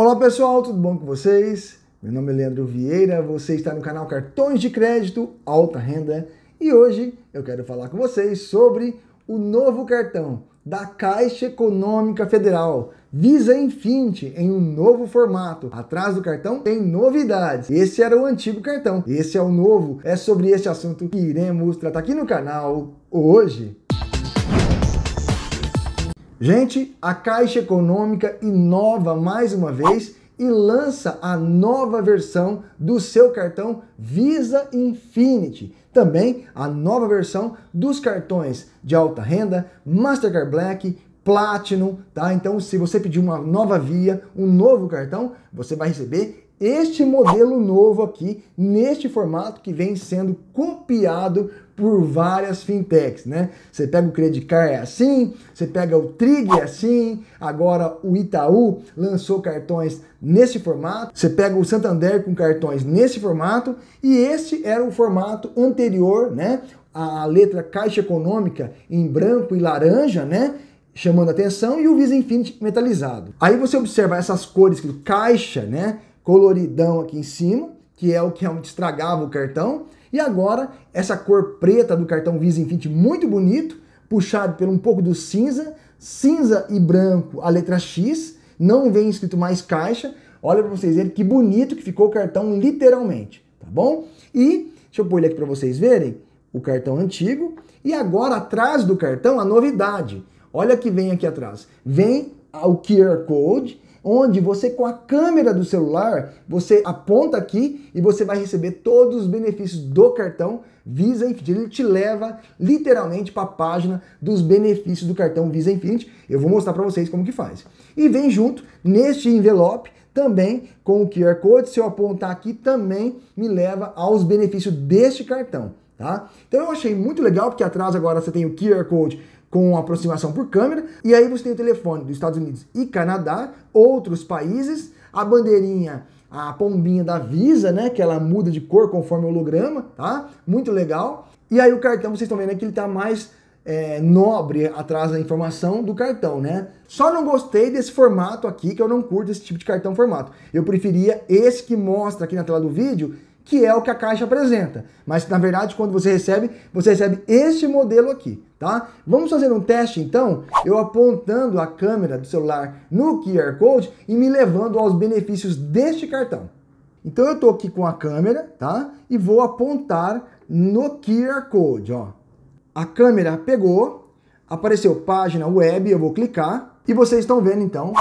Olá pessoal, tudo bom com vocês? Meu nome é Leandro Vieira, você está no canal Cartões de Crédito Alta Renda e hoje eu quero falar com vocês sobre o novo cartão da Caixa Econômica Federal, Visa Infinity, em um novo formato. Atrás do cartão tem novidades. Esse era o antigo cartão, esse é o novo. É sobre este assunto que iremos tratar aqui no canal hoje. Gente, a Caixa Econômica inova mais uma vez e lança a nova versão do seu cartão Visa Infinity. Também a nova versão dos cartões de alta renda, Mastercard Black, Platinum, tá? Então, se você pedir uma nova via, um novo cartão, você vai receber este modelo novo aqui, neste formato que vem sendo copiado por várias fintechs, né? Você pega o Credit Card é assim, você pega o Trig é assim, agora o Itaú lançou cartões nesse formato, você pega o Santander com cartões nesse formato e este era o formato anterior, né? A letra Caixa Econômica em branco e laranja, né? Chamando atenção e o Visa Infinity metalizado. Aí você observa essas cores que caixa, né? coloridão aqui em cima, que é o que realmente é estragava o cartão. E agora, essa cor preta do cartão Visa Infinite muito bonito, puxado por um pouco do cinza, cinza e branco, a letra X, não vem escrito mais caixa. Olha para vocês verem que bonito que ficou o cartão literalmente, tá bom? E deixa eu pôr ele aqui para vocês verem o cartão antigo e agora atrás do cartão a novidade. Olha que vem aqui atrás. Vem o QR Code onde você com a câmera do celular, você aponta aqui e você vai receber todos os benefícios do cartão Visa Infinite. Ele te leva literalmente para a página dos benefícios do cartão Visa Infinite. Eu vou mostrar para vocês como que faz. E vem junto neste envelope também com o QR Code, se eu apontar aqui também me leva aos benefícios deste cartão. Tá? Então eu achei muito legal, porque atrás agora você tem o QR Code com aproximação por câmera. E aí você tem o telefone dos Estados Unidos e Canadá, outros países, a bandeirinha, a pombinha da Visa, né? Que ela muda de cor conforme o holograma, tá? Muito legal. E aí o cartão, vocês estão vendo aqui, ele tá mais é, nobre atrás da informação do cartão, né? Só não gostei desse formato aqui, que eu não curto esse tipo de cartão formato. Eu preferia esse que mostra aqui na tela do vídeo, que é o que a caixa apresenta. Mas na verdade, quando você recebe, você recebe este modelo aqui, tá? Vamos fazer um teste então, eu apontando a câmera do celular no QR Code e me levando aos benefícios deste cartão. Então eu tô aqui com a câmera, tá? E vou apontar no QR Code, ó. A câmera pegou, apareceu página web, eu vou clicar e vocês estão vendo então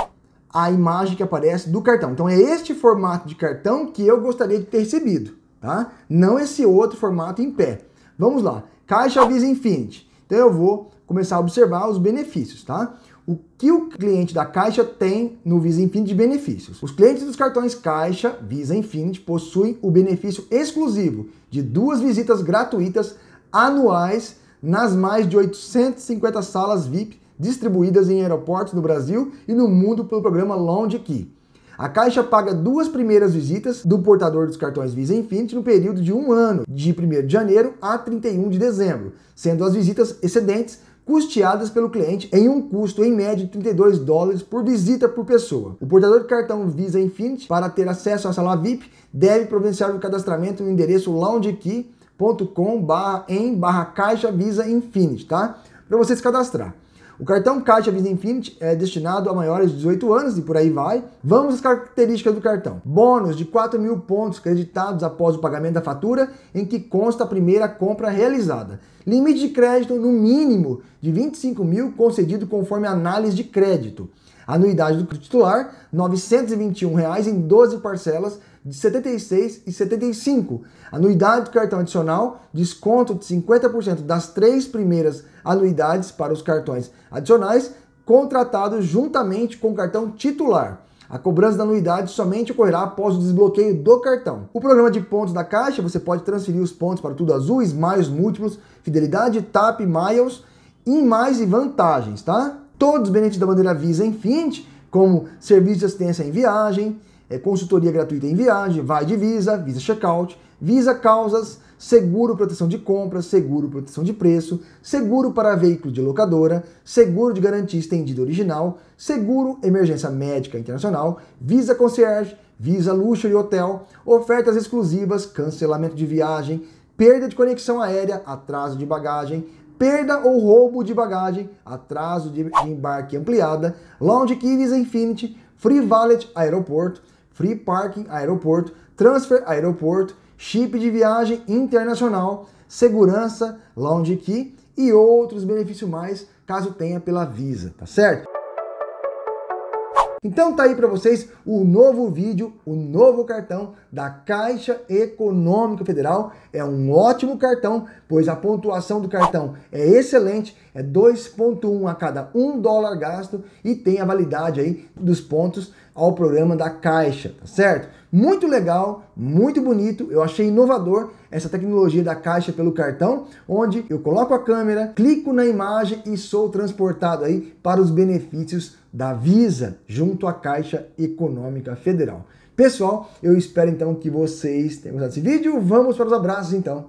a imagem que aparece do cartão. Então é este formato de cartão que eu gostaria de ter recebido, tá? Não esse outro formato em pé. Vamos lá, caixa Visa Infinite. Então eu vou começar a observar os benefícios, tá? O que o cliente da Caixa tem no Visa Infinite de benefícios? Os clientes dos cartões Caixa Visa Infinite possuem o benefício exclusivo de duas visitas gratuitas anuais nas mais de 850 salas VIP distribuídas em aeroportos no Brasil e no mundo pelo programa Lounge Key. A Caixa paga duas primeiras visitas do portador dos cartões Visa Infinity no período de um ano, de 1 de janeiro a 31 de dezembro, sendo as visitas excedentes custeadas pelo cliente em um custo em média de 32 dólares por visita por pessoa. O portador de cartão Visa Infinity, para ter acesso à sala VIP, deve providenciar o cadastramento no endereço loungekey.com/em/caixa Visa Infinity, tá? Para você se cadastrar. O cartão Caixa Visa Infinite é destinado a maiores de 18 anos e por aí vai. Vamos às características do cartão. Bônus de 4 mil pontos creditados após o pagamento da fatura em que consta a primeira compra realizada. Limite de crédito no mínimo de 25 mil concedido conforme análise de crédito. Anuidade do titular R$ 921 reais em 12 parcelas de 76 e 75. Anuidade do cartão adicional, desconto de 50% das três primeiras anuidades para os cartões adicionais contratados juntamente com o cartão titular. A cobrança da anuidade somente ocorrerá após o desbloqueio do cartão. O programa de pontos da Caixa, você pode transferir os pontos para Tudo Azul, Smiles Múltiplos, Fidelidade, TAP, Miles, em mais e vantagens, tá? Todos os benefícios da bandeira Visa Infinite como serviço de assistência em viagem, é consultoria gratuita em viagem, vai de Visa, Visa Checkout, Visa Causas, seguro proteção de compra, seguro proteção de preço, seguro para veículo de locadora, seguro de garantia estendida original, seguro emergência médica internacional, Visa Concierge, Visa Luxury Hotel, ofertas exclusivas, cancelamento de viagem, perda de conexão aérea, atraso de bagagem, perda ou roubo de bagagem, atraso de embarque ampliada, lounge visa Infinity, free wallet aeroporto, free parking, aeroporto, transfer, aeroporto, chip de viagem internacional, segurança, lounge key e outros benefícios mais, caso tenha pela Visa, tá certo? Então tá aí para vocês o novo vídeo, o novo cartão da Caixa Econômica Federal. É um ótimo cartão, pois a pontuação do cartão é excelente, é 2.1 a cada 1 dólar gasto e tem a validade aí dos pontos ao programa da Caixa, tá certo? Muito legal, muito bonito, eu achei inovador essa tecnologia da Caixa pelo cartão, onde eu coloco a câmera, clico na imagem e sou transportado aí para os benefícios da Visa junto à Caixa Econômica Federal. Pessoal, eu espero então que vocês tenham gostado desse vídeo. Vamos para os abraços então.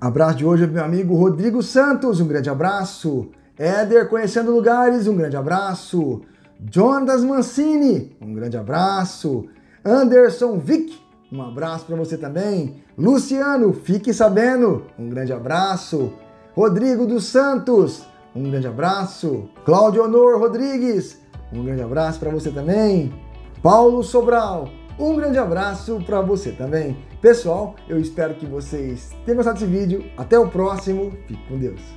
Abraço de hoje é meu amigo Rodrigo Santos, um grande abraço. Éder conhecendo lugares, um grande abraço. Jonas Mancini, um grande abraço. Anderson Vick, um abraço para você também. Luciano, fique sabendo, um grande abraço. Rodrigo dos Santos, um grande abraço. Claudio Honor Rodrigues, um grande abraço para você também. Paulo Sobral, um grande abraço para você também. Pessoal, eu espero que vocês tenham gostado desse vídeo. Até o próximo. Fique com Deus.